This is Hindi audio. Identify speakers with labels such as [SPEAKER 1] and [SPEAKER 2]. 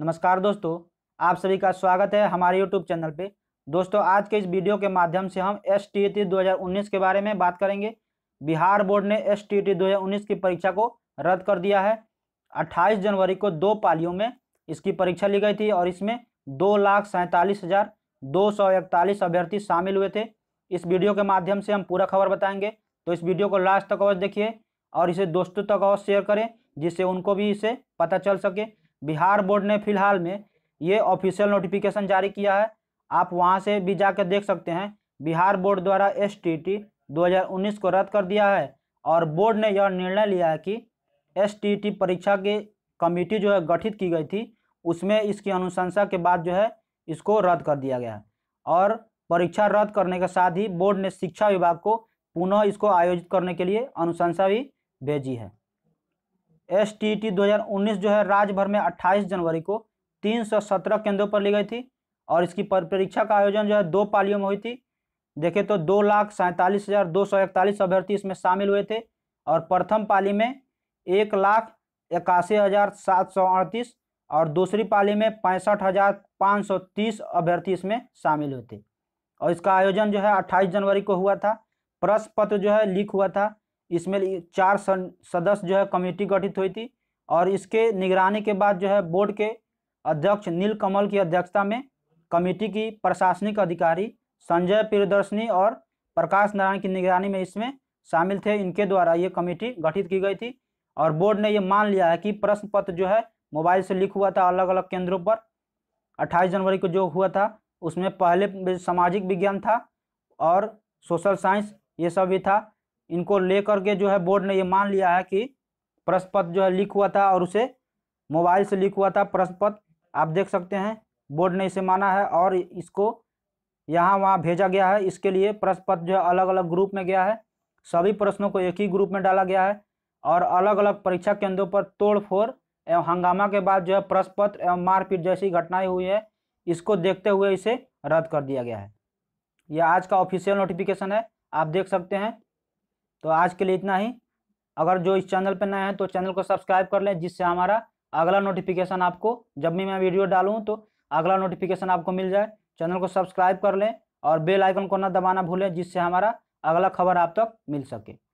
[SPEAKER 1] नमस्कार दोस्तों आप सभी का स्वागत है हमारे यूट्यूब चैनल पे दोस्तों आज के इस वीडियो के माध्यम से हम एस टी टी के बारे में बात करेंगे बिहार बोर्ड ने एस टी टी की परीक्षा को रद्द कर दिया है अट्ठाईस जनवरी को दो पालियों में इसकी परीक्षा ली गई थी और इसमें दो लाख सैंतालीस हज़ार दो सौ इकतालीस अभ्यर्थी शामिल हुए थे इस वीडियो के माध्यम से हम पूरा खबर बताएंगे तो इस वीडियो को लास्ट तक अवश्य देखिए और इसे दोस्तों तक अवश्य शेयर करें जिससे उनको भी इसे पता चल सके बिहार बोर्ड ने फिलहाल में ये ऑफिशियल नोटिफिकेशन जारी किया है आप वहाँ से भी जाकर देख सकते हैं बिहार बोर्ड द्वारा एस टी टी 2019 को रद्द कर दिया है और बोर्ड ने यह निर्णय लिया है कि एस टी टी परीक्षा की कमेटी जो है गठित की गई थी उसमें इसकी अनुशंसा के बाद जो है इसको रद्द कर दिया गया है और परीक्षा रद्द करने के साथ ही बोर्ड ने शिक्षा विभाग को पुनः इसको आयोजित करने के लिए अनुशंसा भी भेजी है एस टी टी दो जो है राज्य भर में अट्ठाईस जनवरी को 317 केंद्रों पर ली गई थी और इसकी परीक्षा का आयोजन जो है दो पालियों में हुई थी देखें तो दो लाख सैंतालीस हज़ार दो सौ इकतालीस अभ्यर्थी इसमें शामिल हुए थे और प्रथम पाली में एक लाख इक्यासी हज़ार सात सौ अड़तीस और दूसरी पाली में पैंसठ हज़ार पाँच सौ तीस अभ्यर्थी इसमें शामिल हुए थे और इसका आयोजन जो है अट्ठाईस जनवरी को हुआ था प्रश्न पत्र जो है लीक हुआ था इसमें चार सदस्य जो है कमेटी गठित हुई थी और इसके निगरानी के बाद जो है बोर्ड के अध्यक्ष नील कमल की अध्यक्षता में कमेटी की प्रशासनिक अधिकारी संजय प्रियदर्शनी और प्रकाश नारायण की निगरानी में इसमें शामिल थे इनके द्वारा ये कमेटी गठित की गई थी और बोर्ड ने ये मान लिया है कि प्रश्न पत्र जो है मोबाइल से लिख हुआ था अलग अलग केंद्रों पर 28 जनवरी को जो हुआ था उसमें पहले सामाजिक विज्ञान था और सोशल साइंस ये सब भी था इनको लेकर के जो है बोर्ड ने ये मान लिया है कि प्रश्न पत्र जो है लीक हुआ था और उसे मोबाइल से लीक हुआ था प्रश्न पत्र आप देख सकते हैं बोर्ड ने इसे माना है और इसको यहाँ वहाँ भेजा गया है इसके लिए प्रश्न पत्र जो है अलग अलग ग्रुप में गया है सभी प्रश्नों को एक ही ग्रुप में डाला गया है और अलग अलग परीक्षा केंद्रों पर तोड़फोड़ एवं हंगामा के बाद जो है प्रश्न पत्र एवं मारपीट जैसी घटनाएं हुई है इसको देखते हुए इसे रद्द कर दिया गया है यह आज का ऑफिशियल नोटिफिकेशन है आप देख सकते हैं तो आज के लिए इतना ही अगर जो इस चैनल पर नए हैं तो चैनल को सब्सक्राइब कर लें जिससे हमारा अगला नोटिफिकेशन आपको जब भी मैं वीडियो डालूँ तो अगला नोटिफिकेशन आपको मिल जाए चैनल को सब्सक्राइब कर लें और बेल आइकन को ना दबाना भूलें जिससे हमारा अगला खबर आप तक मिल सके